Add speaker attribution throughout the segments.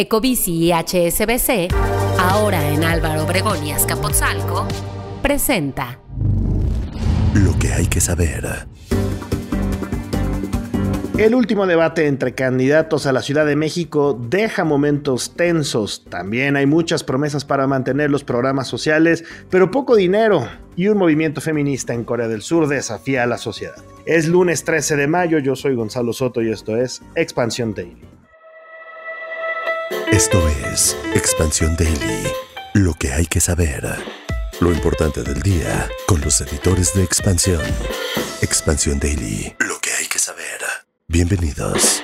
Speaker 1: Ecobici y HSBC, ahora en Álvaro Obregón y Azcapotzalco,
Speaker 2: presenta Lo que hay que saber. El último debate entre candidatos a la Ciudad de México deja momentos tensos. También hay muchas promesas para mantener los programas sociales, pero poco dinero. Y un movimiento feminista en Corea del Sur desafía a la sociedad. Es lunes 13 de mayo, yo soy Gonzalo Soto y esto es Expansión Daily. Esto es Expansión Daily, lo que hay que saber. Lo importante del día con los editores de Expansión. Expansión Daily, lo que hay que saber. Bienvenidos.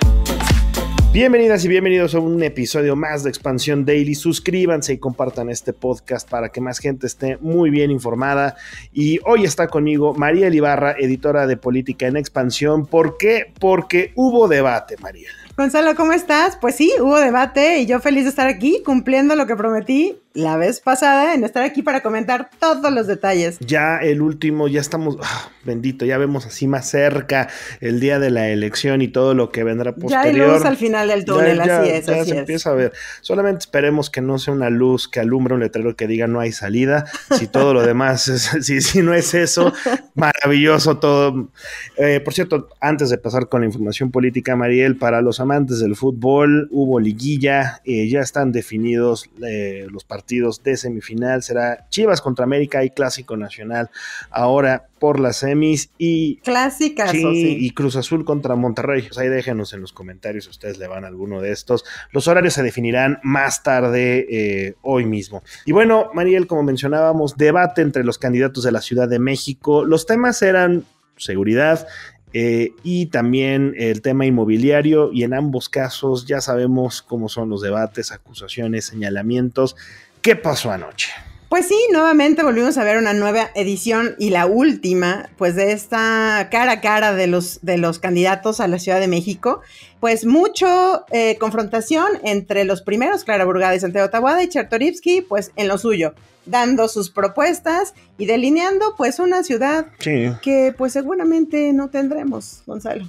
Speaker 2: Bienvenidas y bienvenidos a un episodio más de Expansión Daily. Suscríbanse y compartan este podcast para que más gente esté muy bien informada. Y hoy está conmigo María Ibarra, editora de política en Expansión. ¿Por qué? Porque hubo debate, María. Gonzalo, ¿cómo estás? Pues sí, hubo debate
Speaker 1: y yo feliz de estar aquí cumpliendo lo que prometí la vez pasada en estar aquí para comentar
Speaker 2: todos los detalles. Ya el último, ya estamos, ah, bendito, ya vemos así más cerca el día de la elección y todo lo que vendrá posterior. Ya hay luz al
Speaker 1: final del túnel, así es. Ya empieza
Speaker 2: a ver. Solamente esperemos que no sea una luz que alumbre un letrero que diga no hay salida. Si todo lo demás, es, si, si no es eso, maravilloso todo. Eh, por cierto, antes de pasar con la información política, Mariel, para los amantes del fútbol, hubo liguilla, eh, ya están definidos eh, los partidos partidos de semifinal. Será Chivas contra América y Clásico Nacional. Ahora por las semis y...
Speaker 1: Clásicas. y
Speaker 2: Cruz Azul contra Monterrey. Pues ahí déjenos en los comentarios si ustedes le van alguno de estos. Los horarios se definirán más tarde eh, hoy mismo. Y bueno, Mariel, como mencionábamos, debate entre los candidatos de la Ciudad de México. Los temas eran seguridad, eh, y también el tema inmobiliario y en ambos casos ya sabemos cómo son los debates, acusaciones, señalamientos. ¿Qué pasó anoche?
Speaker 1: Pues sí, nuevamente volvimos a ver una nueva edición y la última, pues de esta cara a cara de los, de los candidatos a la Ciudad de México. Pues mucho eh, confrontación entre los primeros, Clara Burgada y Santiago Tawada y Chertorivsky, pues en lo suyo dando sus propuestas y delineando pues una ciudad
Speaker 2: que
Speaker 1: pues seguramente no tendremos, Gonzalo.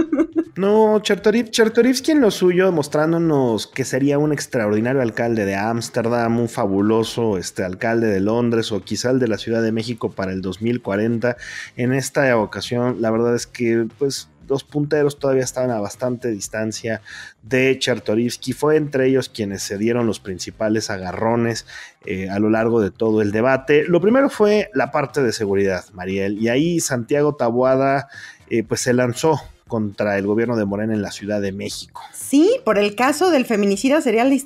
Speaker 2: no, es en lo suyo mostrándonos que sería un extraordinario alcalde de Ámsterdam, un fabuloso este, alcalde de Londres o quizá el de la Ciudad de México para el 2040. En esta ocasión la verdad es que pues los punteros todavía estaban a bastante distancia de Chartorivsky. Fue entre ellos quienes se dieron los principales agarrones eh, a lo largo de todo el debate. Lo primero fue la parte de seguridad, Mariel, y ahí Santiago Tabuada eh, pues se lanzó contra el gobierno de Morena en la Ciudad de México.
Speaker 1: Sí, por el caso del feminicida serial de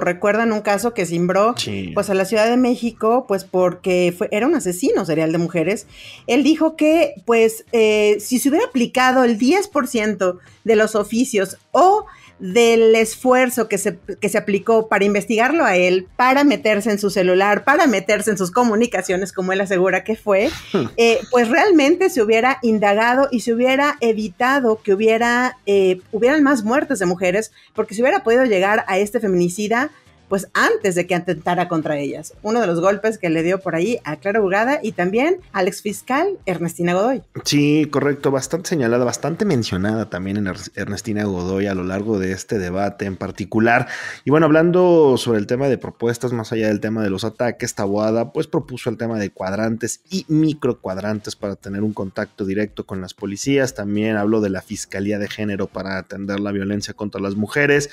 Speaker 1: Recuerdan un caso que simbró pues, a la Ciudad de México, pues porque era un asesino serial de mujeres. Él dijo que, pues, eh, si se hubiera aplicado el 10% de los oficios o del esfuerzo que se, aplicó para investigarlo a él, para meterse en su celular, para meterse en sus comunicaciones, como él asegura que fue, eh, pues realmente se hubiera indagado y se hubiera evitado que hubiera, eh, hubieran más muertes de mujeres, porque se hubiera podido llegar a este feminicida pues antes de que atentara contra ellas. Uno de los golpes que le dio por ahí a Clara Bugada y también al exfiscal Ernestina Godoy.
Speaker 2: Sí, correcto, bastante señalada, bastante mencionada también en Ernestina Godoy a lo largo de este debate en particular. Y bueno, hablando sobre el tema de propuestas, más allá del tema de los ataques, Taboada pues propuso el tema de cuadrantes y microcuadrantes para tener un contacto directo con las policías. También habló de la Fiscalía de Género para atender la violencia contra las mujeres.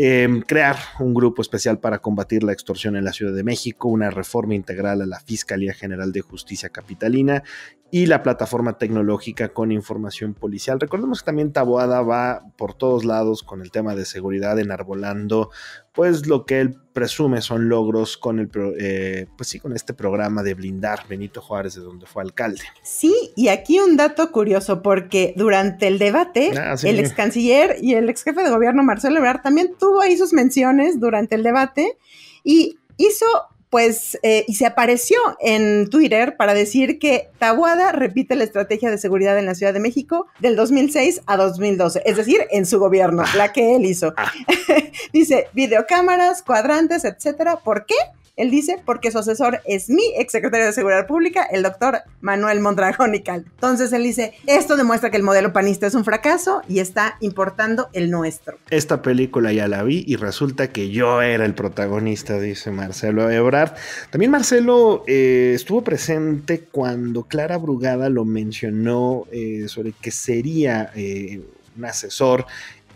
Speaker 2: Em, crear un grupo especial para combatir la extorsión en la Ciudad de México, una reforma integral a la Fiscalía General de Justicia Capitalina y la plataforma tecnológica con información policial. Recordemos que también Taboada va por todos lados con el tema de seguridad, enarbolando pues lo que él presume son logros con el eh, pues sí, con este programa de blindar Benito Juárez de donde fue alcalde.
Speaker 1: Sí, y aquí un dato curioso porque durante el debate ah, el ex canciller y el ex jefe de gobierno Marcelo Ebrard también tuvo ahí sus menciones durante el debate y hizo pues, eh, y se apareció en Twitter para decir que Tabuada repite la estrategia de seguridad en la Ciudad de México del 2006 a 2012, es decir, en su gobierno, la que él hizo. Ah. Dice, videocámaras, cuadrantes, etcétera. ¿Por qué? Él dice, porque su asesor es mi exsecretario de Seguridad Pública, el doctor Manuel Mondragón y Cal. Entonces él dice, esto demuestra que el modelo panista es un fracaso y está importando el nuestro.
Speaker 2: Esta película ya la vi y resulta que yo era el protagonista, dice Marcelo Ebrard. También Marcelo eh, estuvo presente cuando Clara Brugada lo mencionó eh, sobre que sería... Eh, un asesor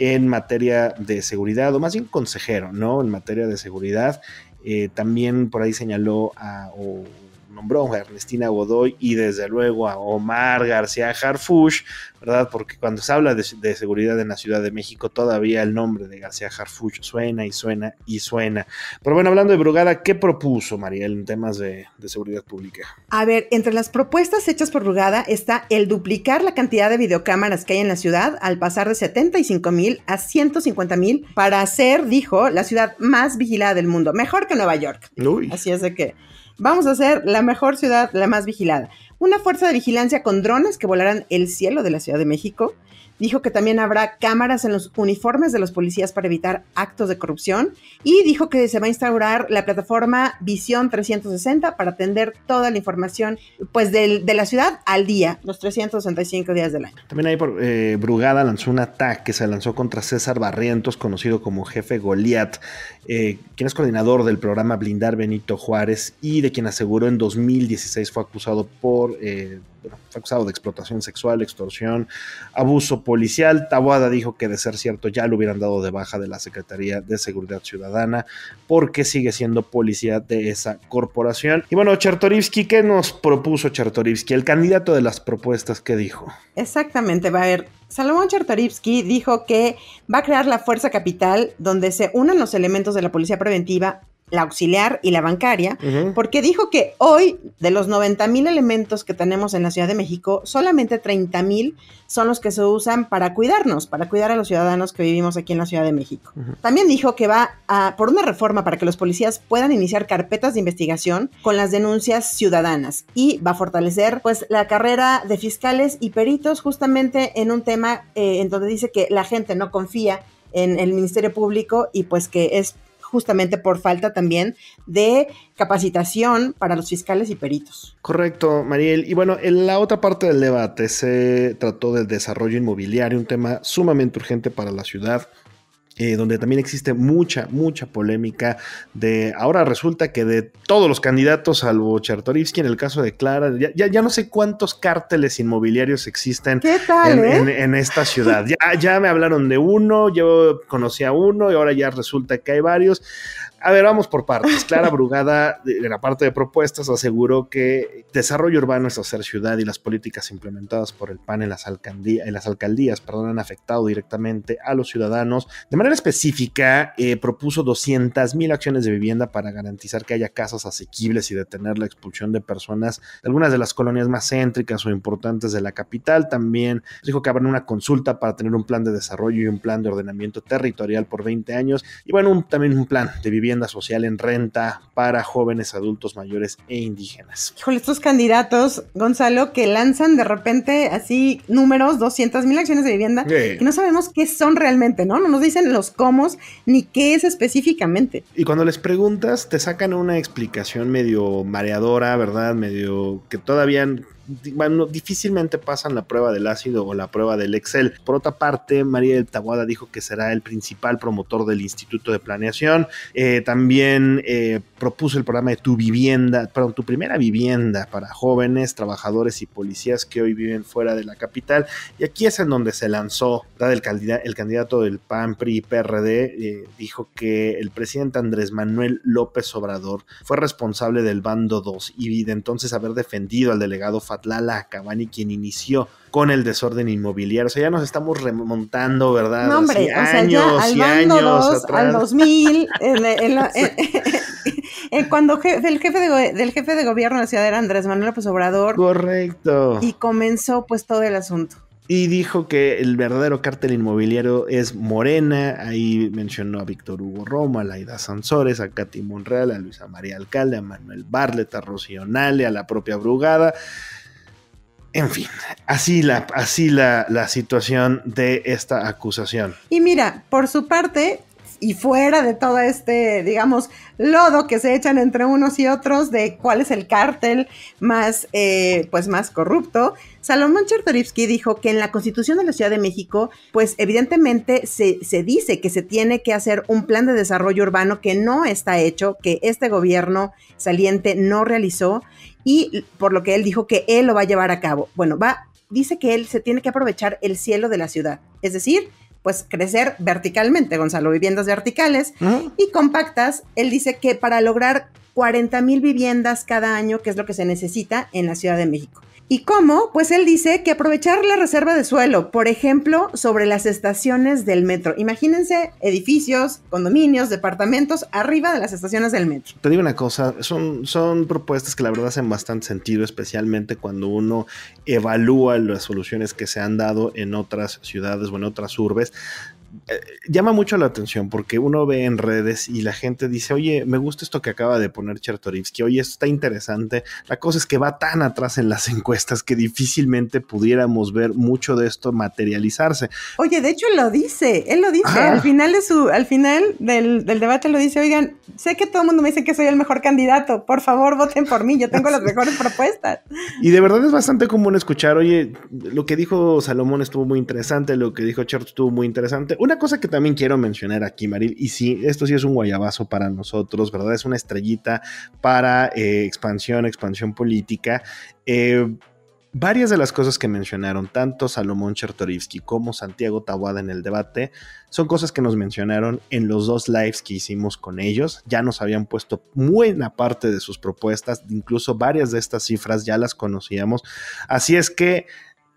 Speaker 2: en materia de seguridad, o más bien consejero, ¿no? En materia de seguridad. Eh, también por ahí señaló a, nombró a Ernestina Godoy y desde luego a Omar García Harfush, ¿verdad? Porque cuando se habla de, seguridad en la Ciudad de México, todavía el nombre de García Harfuch suena y suena y suena. Pero bueno, hablando de Brugada, ¿qué propuso Mariel en temas de, seguridad pública?
Speaker 1: A ver, entre las propuestas hechas por Brugada está el duplicar la cantidad de videocámaras que hay en la ciudad al pasar de 75 mil a 150 mil para ser, dijo, la ciudad más vigilada del mundo, mejor que Nueva York. Así es de que Vamos a hacer la mejor ciudad, la más vigilada. Una fuerza de vigilancia con drones que volarán el cielo de la Ciudad de México. Dijo que también habrá cámaras en los uniformes de los policías para evitar actos de corrupción y dijo que se va a instaurar la plataforma Visión 360 para atender toda la información pues de la ciudad al día, los 365 días del año.
Speaker 2: También ahí por, eh, Brugada lanzó un ataque que se lanzó contra César Barrientos, conocido como jefe Goliat, eh, quien es coordinador del programa Blindar Benito Juárez y de quien aseguró en 2016 fue acusado por... Eh, fue acusado de explotación sexual, extorsión, abuso policial. Tabuada dijo que de ser cierto ya lo hubieran dado de baja de la Secretaría de Seguridad Ciudadana porque sigue siendo policía de esa corporación. Y bueno, Chertorivsky, ¿qué nos propuso Chertorivsky? El candidato de las propuestas que dijo.
Speaker 1: Exactamente, va a haber Salomón Chertorivsky dijo que va a crear la Fuerza Capital, donde se unan los elementos de la policía preventiva, la auxiliar y la bancaria, porque dijo que hoy de los 90 mil elementos que tenemos en la Ciudad de México, solamente 30 mil son los que se usan para cuidarnos, para cuidar a los ciudadanos que vivimos aquí en la Ciudad de México. También dijo que va a, por una reforma para que los policías puedan iniciar carpetas de investigación con las denuncias ciudadanas y va a fortalecer pues la carrera de fiscales y peritos justamente en un tema eh, en donde dice que la gente no confía en el Ministerio Público y pues que es justamente por falta también de capacitación para los fiscales y peritos.
Speaker 2: Correcto, Mariel. Y bueno, en la otra parte del debate se trató del desarrollo inmobiliario, un tema sumamente urgente para la ciudad eh, donde también existe mucha, mucha polémica de, ahora resulta que de todos los candidatos, salvo Chartorivsky, en el caso de Clara, ya, no sé cuántos cárteles inmobiliarios existen eh? en, esta ciudad. Ya, ya me hablaron de uno, yo conocí a uno y ahora ya resulta que hay varios. A ver, vamos por partes. Clara Brugada, de la parte de propuestas, aseguró que desarrollo urbano es hacer ciudad y las políticas implementadas por el PAN en las, en las alcaldías perdón, han afectado directamente a los ciudadanos. De manera específica, eh, propuso 200 mil acciones de vivienda para garantizar que haya casas asequibles y detener la expulsión de personas de algunas de las colonias más céntricas o importantes de la capital. También dijo que habrá una consulta para tener un plan de desarrollo y un plan de ordenamiento territorial por 20 años y bueno, también un plan de vivienda social en renta para jóvenes, adultos mayores e indígenas.
Speaker 1: Híjole, estos candidatos, Gonzalo, que lanzan de repente así números, 200 mil acciones de vivienda, y no sabemos qué son realmente, ¿no? No nos dicen los cómo ni qué es específicamente.
Speaker 2: Y cuando les preguntas, te sacan una explicación medio mareadora, ¿verdad? Medio que todavía bueno, difícilmente pasan la prueba del ácido o la prueba del Excel. Por otra parte, María del taguada dijo que será el principal promotor del Instituto de Planeación. Eh, también eh, propuso el programa de tu vivienda, perdón, tu primera vivienda para jóvenes, trabajadores y policías que hoy viven fuera de la capital. Y aquí es en donde se lanzó, el, candidato, el candidato del PAN, PRI y PRD, eh, dijo que el presidente Andrés Manuel López Obrador fue responsable del bando 2 y de entonces haber defendido al delegado Atlala Cabani quien inició con el desorden inmobiliario. O sea, ya nos estamos remontando, ¿verdad? No, años, ya años al
Speaker 1: 2000, eh, cuando el jefe del jefe de gobierno de la ciudad era Andrés Manuel López Obrador. Correcto. Y comenzó pues todo el asunto
Speaker 2: y dijo que el verdadero cártel inmobiliario es Morena. Ahí mencionó a Víctor Hugo Roma, a Laida Sansores, a Katy Monreal, a Luisa María Alcalde, a Manuel Barlet, a Rocío Nale, a la propia Brugada. En fin, así la, la, situación de esta acusación.
Speaker 1: Y mira, por su parte, y fuera de todo este, digamos, lodo que se echan entre unos y otros de cuál es el cártel más, eh, pues más corrupto, Salomón Chertorivsky dijo que en la Constitución de la Ciudad de México, pues evidentemente se, se dice que se tiene que hacer un plan de desarrollo urbano que no está hecho, que este gobierno saliente no realizó y por lo que él dijo que él lo va a llevar a cabo. Bueno, va dice que él se tiene que aprovechar el cielo de la ciudad, es decir, pues crecer verticalmente, Gonzalo, viviendas verticales y compactas. Él dice que para lograr 40 mil viviendas cada año, que es lo que se necesita en la Ciudad de México. ¿Y cómo? Pues él dice que aprovechar la reserva de suelo, por ejemplo, sobre las estaciones del metro. Imagínense edificios, condominios, departamentos arriba de las estaciones del metro.
Speaker 2: Te digo una cosa, son, son propuestas que la verdad hacen bastante sentido, especialmente cuando uno evalúa las soluciones que se han dado en otras ciudades o en otras urbes. Eh, llama mucho la atención porque uno ve en redes y la gente dice, oye, me gusta esto que acaba de poner Chertorivsky, oye, esto está interesante. La cosa es que va tan atrás en las encuestas que difícilmente pudiéramos ver mucho de esto materializarse.
Speaker 1: Oye, de hecho lo dice, él lo dice, al final de su, al final del, debate lo dice, oigan, sé que todo el mundo me dice que soy el mejor candidato, por favor voten por mí, yo tengo las mejores propuestas.
Speaker 2: Y de verdad es bastante común escuchar, oye, lo que dijo Salomón estuvo muy interesante, lo que dijo Chart estuvo muy interesante. Una cosa que también quiero mencionar aquí, Maril, y sí, esto sí es un guayabazo para nosotros, ¿verdad? Es una estrellita para eh, expansión, expansión política. Eh, varias de las cosas que mencionaron tanto Salomón Chertorivsky como Santiago Tawada en el debate son cosas que nos mencionaron en los dos lives que hicimos con ellos. Ya nos habían puesto buena parte de sus propuestas, incluso varias de estas cifras ya las conocíamos. Así es que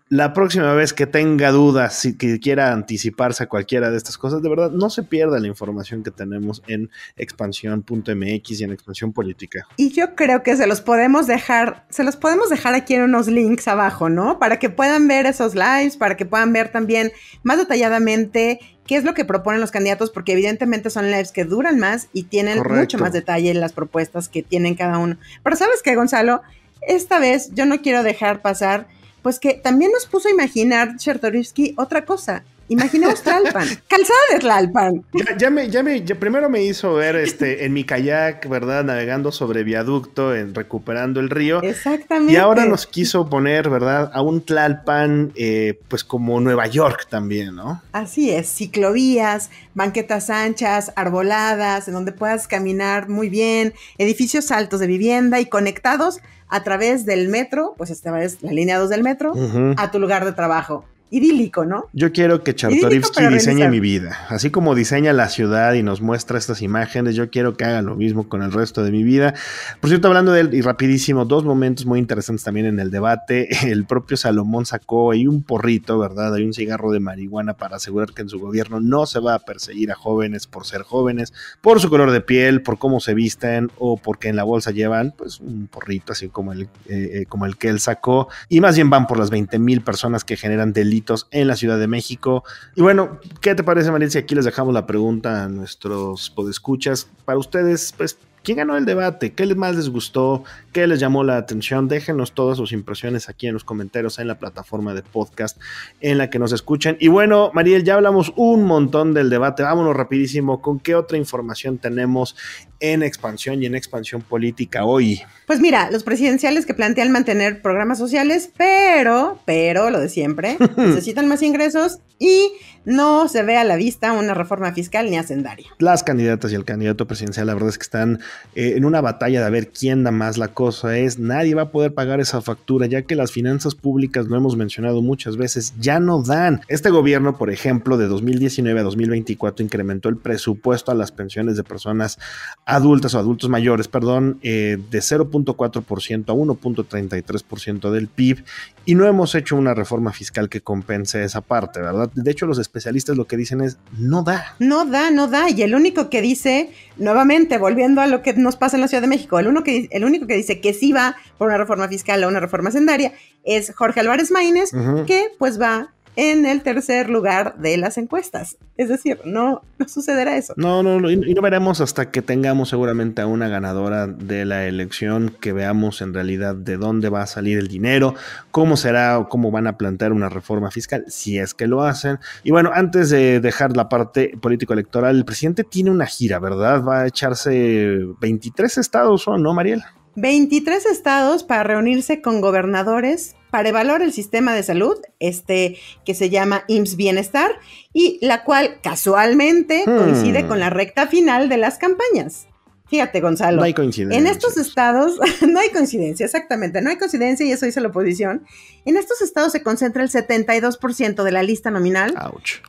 Speaker 2: la próxima vez que tenga dudas, si que quiera anticiparse a cualquiera de estas cosas, de verdad, no se pierda la información que tenemos en expansión.mx y en expansión política.
Speaker 1: Y yo creo que se los podemos dejar, se los podemos dejar aquí en unos links abajo, ¿no? Para que puedan ver esos lives, para que puedan ver también más detalladamente qué es lo que proponen los candidatos, porque evidentemente son lives que duran más y tienen mucho más detalle en las propuestas que tienen cada uno. Pero sabes qué, Gonzalo, esta vez yo no quiero dejar pasar pues que también nos puso a imaginar Chertorivsky otra cosa, Imaginemos Tlalpan.
Speaker 2: Calzada de Tlalpan. Ya, me, ya me, primero me hizo ver este, en mi kayak, ¿verdad? Navegando sobre viaducto, en, recuperando el río. Exactamente. Y ahora nos quiso poner, ¿verdad? A un Tlalpan, eh, pues como Nueva York también, ¿no?
Speaker 1: Así es. Ciclovías, banquetas anchas, arboladas, en donde puedas caminar muy bien, edificios altos de vivienda y conectados a través del metro, pues esta vez la línea 2 del metro, a tu lugar de trabajo idílico, ¿no?
Speaker 2: Yo quiero que Chartorivsky diseñe mi vida. Así como diseña la ciudad y nos muestra estas imágenes, yo quiero que haga lo mismo con el resto de mi vida. Por cierto, hablando de él, y rapidísimo, dos momentos muy interesantes también en el debate. El propio Salomón sacó ahí un porrito, ¿verdad? Hay un cigarro de marihuana para asegurar que en su gobierno no se va a perseguir a jóvenes por ser jóvenes, por su color de piel, por cómo se visten o porque en la bolsa llevan pues un porrito así como el, eh, eh, como el que él sacó. Y más bien van por las 20 mil personas que generan delito en la Ciudad de México. Y bueno, ¿qué te parece, Mariel? Si aquí les dejamos la pregunta a nuestros podescuchas. Para ustedes, pues, ¿Quién ganó el debate? ¿Qué más les gustó? ¿Qué les llamó la atención? Déjenos todas sus impresiones aquí en los comentarios en la plataforma de podcast en la que nos escuchen. Y bueno, Mariel, ya hablamos un montón del debate. Vámonos rapidísimo con qué otra información tenemos en expansión y en expansión política hoy.
Speaker 1: Pues mira, los presidenciales que plantean mantener programas sociales, pero, pero, lo de siempre, necesitan más ingresos y no se ve a la vista una reforma fiscal ni hacendaria.
Speaker 2: Las candidatas y el candidato presidencial, la verdad es que están eh, en una batalla de a ver quién da más la cosa. Es nadie va a poder pagar esa factura, ya que las finanzas públicas, lo hemos mencionado muchas veces, ya no dan. Este gobierno, por ejemplo, de 2019 a 2024 incrementó el presupuesto a las pensiones de personas adultas o adultos mayores, perdón, eh, de 0.4% a 1.33% del PIB y no hemos hecho una reforma fiscal que compense esa parte, ¿verdad? De hecho, los especialistas lo que dicen es, no da.
Speaker 1: No da, no da. Y el único que dice, nuevamente, volviendo a lo que nos pasa en la Ciudad de México, el, uno que, el único que dice que sí va por una reforma fiscal o una reforma sendaria es Jorge Álvarez Maínez, que pues va en el tercer lugar de las encuestas. Es decir, no, sucederá eso.
Speaker 2: No, no, no, y no veremos hasta que tengamos seguramente a una ganadora de la elección, que veamos en realidad de dónde va a salir el dinero, cómo será o cómo van a plantear una reforma fiscal, si es que lo hacen. Y bueno, antes de dejar la parte político-electoral, el presidente tiene una gira, ¿verdad? Va a echarse 23 estados, ¿o no, Mariel?
Speaker 1: 23 estados para reunirse con gobernadores para evaluar el sistema de salud, este que se llama IMSS Bienestar, y la cual casualmente hmm. coincide con la recta final de las campañas. Fíjate, Gonzalo. hay coincidencia. En estos estados, no hay coincidencia, exactamente, no hay coincidencia y eso dice la oposición. En estos estados se concentra el 72% de la lista nominal,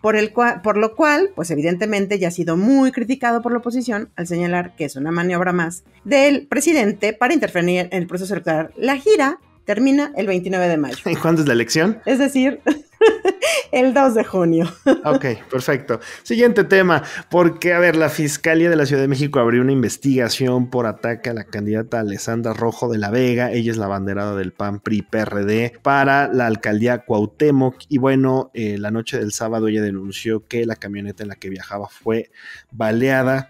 Speaker 1: Por, el cual, por lo cual, pues evidentemente ya ha sido muy criticado por la oposición al señalar que es una maniobra más del presidente para interferir en el proceso electoral. La gira Termina el 29 de mayo. ¿En cuándo es la elección? Es decir, el 2 de junio.
Speaker 2: Ok, perfecto. Siguiente tema, porque, a ver, la Fiscalía de la Ciudad de México abrió una investigación por ataque a la candidata Alessandra Rojo de la Vega, ella es la banderada del PAN PRI PRD, para la alcaldía Cuauhtémoc. Y bueno, eh, la noche del sábado ella denunció que la camioneta en la que viajaba fue baleada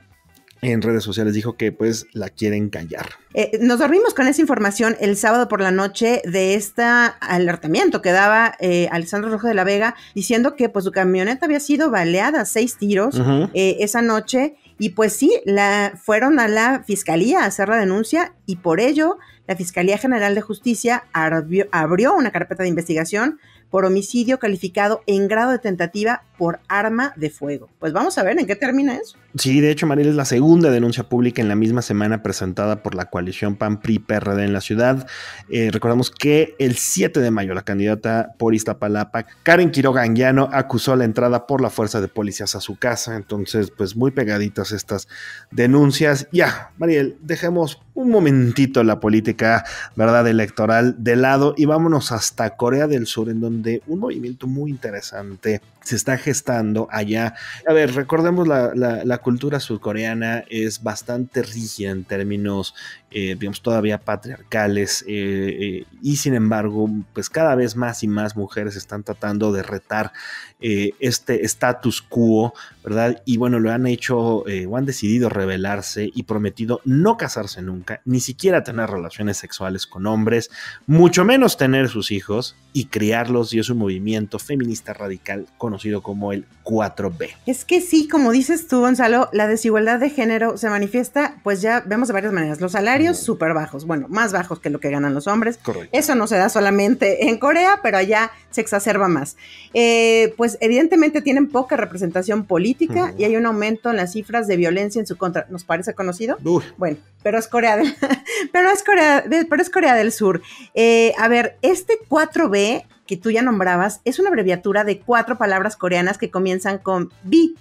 Speaker 2: en redes sociales dijo que pues la quieren callar.
Speaker 1: Eh, nos dormimos con esa información el sábado por la noche de este alertamiento que daba eh, Alessandro Rojo de la Vega diciendo que pues su camioneta había sido baleada, seis tiros eh, esa noche y pues sí, la, fueron a la fiscalía a hacer la denuncia y por ello la Fiscalía General de Justicia abrió una carpeta de investigación por homicidio calificado en grado de tentativa por arma de fuego. Pues vamos a ver en qué termina eso.
Speaker 2: Sí, de hecho, Mariel es la segunda denuncia pública en la misma semana presentada por la coalición PAN-PRI-PRD en la ciudad. Eh, recordamos que el 7 de mayo la candidata por Iztapalapa, Karen Quiroga Anguiano, acusó la entrada por la fuerza de policías a su casa. Entonces, pues muy pegaditas estas denuncias. Ya, Mariel, dejemos un momentito la política, ¿verdad?, electoral de lado y vámonos hasta Corea del Sur, en donde un movimiento muy interesante se está gestando allá. A ver, recordemos la, la cultura surcoreana es bastante rígida en términos eh, digamos, todavía patriarcales, eh, eh, y sin embargo, pues cada vez más y más mujeres están tratando de retar este status quo, ¿verdad? Y bueno, lo han hecho o han decidido rebelarse y prometido no casarse nunca, ni siquiera tener relaciones sexuales con hombres, mucho menos tener sus hijos, y criarlos y es un movimiento feminista radical conocido como el 4B.
Speaker 1: Es que sí, como dices tú, Gonzalo, la desigualdad de género se manifiesta, pues ya vemos de varias maneras. Los salarios súper bajos, bueno, más bajos que lo que ganan los hombres. Correcto. Eso no se da solamente en Corea, pero allá se exacerba más. Eh, pues evidentemente tienen poca representación política y hay un aumento en las cifras de violencia en su contra. ¿Nos parece conocido? Bueno, pero es Corea del, del Sur. Eh, a ver, este 4B que tú ya nombrabas, es una abreviatura de cuatro palabras coreanas que comienzan con bi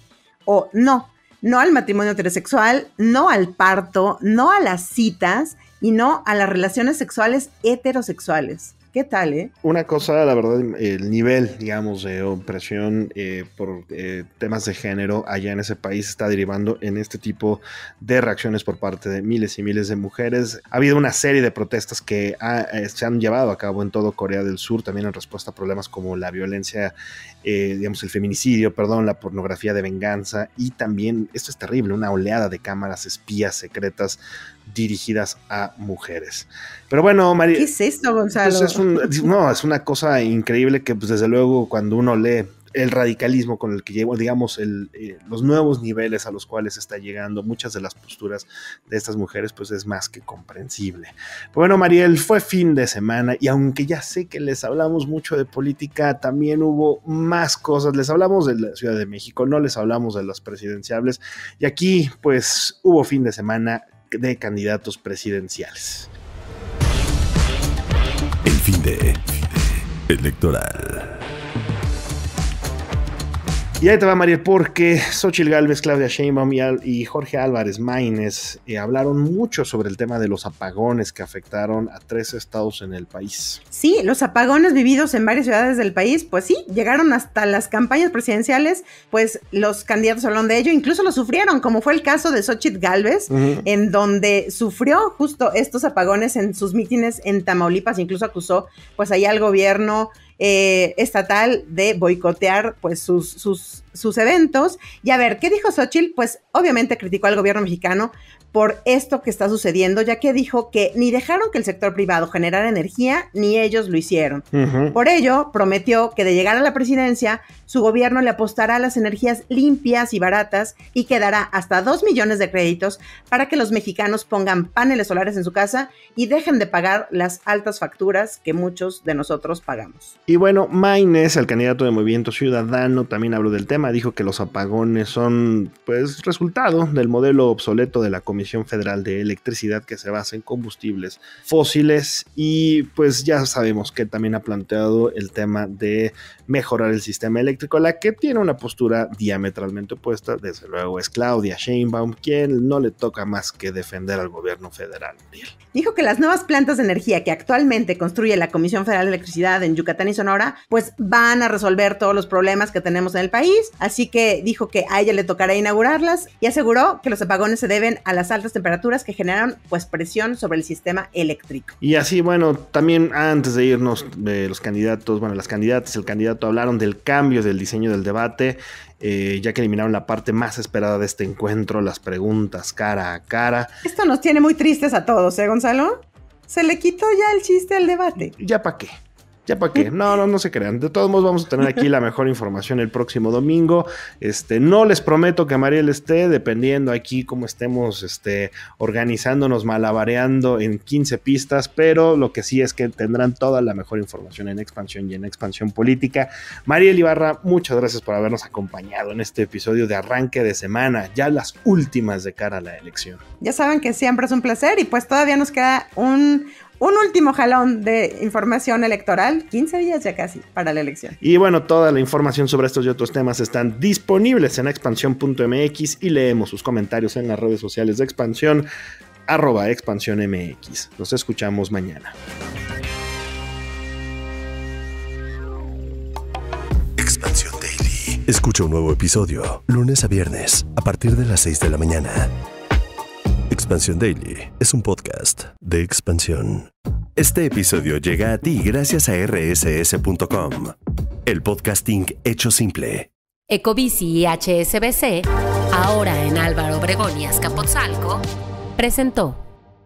Speaker 1: o no. No al matrimonio heterosexual, no al parto, no a las citas y no a las relaciones sexuales heterosexuales. ¿Qué tal, eh?
Speaker 2: Una cosa, la verdad, el nivel, digamos, de opresión eh, por eh, temas de género allá en ese país está derivando en este tipo de reacciones por parte de miles y miles de mujeres. Ha habido una serie de protestas que eh, se han llevado a cabo en todo Corea del Sur, también en respuesta a problemas como la violencia, digamos, el feminicidio, perdón, la pornografía de venganza y también, esto es terrible, una oleada de cámaras espías secretas dirigidas a mujeres. Pero bueno, María. ¿Qué es esto, Gonzalo? Pues no, es una cosa increíble que, pues, desde luego, cuando uno lee el radicalismo con el que llegó, digamos, eh, los nuevos niveles a los cuales está llegando muchas de las posturas de estas mujeres, pues es más que comprensible. bueno, Mariel, fue fin de semana y aunque ya sé que les hablamos mucho de política, también hubo más cosas. Les hablamos de la Ciudad de México, no les hablamos de las presidenciables y aquí, pues, hubo fin de semana de candidatos presidenciales. El fin de electoral. Y ahí te va, María, porque Xochitl Gálvez, Claudia Sheinbaum y, Jorge Álvarez Maínez eh, hablaron mucho sobre el tema de los apagones que afectaron a tres estados en el país.
Speaker 1: Sí, los apagones vividos en varias ciudades del país, pues sí, llegaron hasta las campañas presidenciales, pues los candidatos hablaron de ello, incluso lo sufrieron, como fue el caso de Xochitl Gálvez, en donde sufrió justo estos apagones en sus mítines en Tamaulipas, incluso acusó pues ahí al gobierno eh, estatal de boicotear pues, sus, sus, sus eventos. Y a ver, ¿qué dijo Xochitl? Pues obviamente criticó al gobierno mexicano, por esto que está sucediendo, ya que dijo que ni dejaron que el sector privado generara energía, ni ellos lo hicieron. Por ello, prometió que de llegar a la presidencia, su gobierno le apostará a las energías limpias y baratas y quedará hasta 2 millones de créditos para que los mexicanos pongan paneles solares en su casa y dejen de pagar las altas facturas que muchos de nosotros pagamos.
Speaker 2: Y bueno, Maynes, el candidato de Movimiento Ciudadano, también habló del tema, dijo que los apagones son pues resultado del modelo obsoleto de la Comisión Federal de Electricidad que se basa en combustibles fósiles y pues ya sabemos que también ha planteado el tema de mejorar el sistema eléctrico, la que tiene una postura diametralmente opuesta, desde luego es Claudia Sheinbaum, quien no le toca más que defender al gobierno federal.
Speaker 1: Dijo que las nuevas plantas de energía que actualmente construye la Comisión Federal de Electricidad en Yucatán y Sonora, pues van a resolver todos los problemas que tenemos en el país, así que dijo que a ella le tocará inaugurarlas y aseguró que los apagones se deben a las altas temperaturas que generan pues presión sobre el sistema eléctrico.
Speaker 2: Y así, bueno, también antes de irnos, los candidatos, bueno, las candidatas, el candidato hablaron del cambio del diseño del debate, eh, ya que eliminaron la parte más esperada de este encuentro, las preguntas cara a cara.
Speaker 1: Esto nos tiene muy tristes a todos, ¿eh, Gonzalo? Se le quitó ya el chiste al
Speaker 2: debate. ¿Ya para qué? ya para qué. No, no, no se crean. De todos modos, vamos a tener aquí la mejor información el próximo domingo. Este, no les prometo que Mariel esté, dependiendo aquí cómo estemos este, organizándonos, malabareando en 15 pistas, pero lo que sí es que tendrán toda la mejor información en expansión y en expansión política. Mariel Ibarra, muchas gracias por habernos acompañado en este episodio de arranque de semana, ya las últimas de cara a la elección.
Speaker 1: Ya saben que siempre es un placer y pues todavía nos queda un, un último jalón de información electoral, 15 días ya casi para la elección.
Speaker 2: Y bueno, toda la información sobre estos y otros temas están disponibles en expansión.mx y leemos sus comentarios en las redes sociales de expansión, arroba Nos escuchamos mañana. Expansión Daily. Escucha un nuevo episodio, lunes a viernes, a partir de las 6 de la mañana. Expansión Daily es un podcast de expansión. Este episodio llega a ti gracias a rss.com, el podcasting hecho simple.
Speaker 1: Ecobici y HSBC, ahora en Álvaro Obregón
Speaker 2: y Azcapotzalco,
Speaker 1: presentó.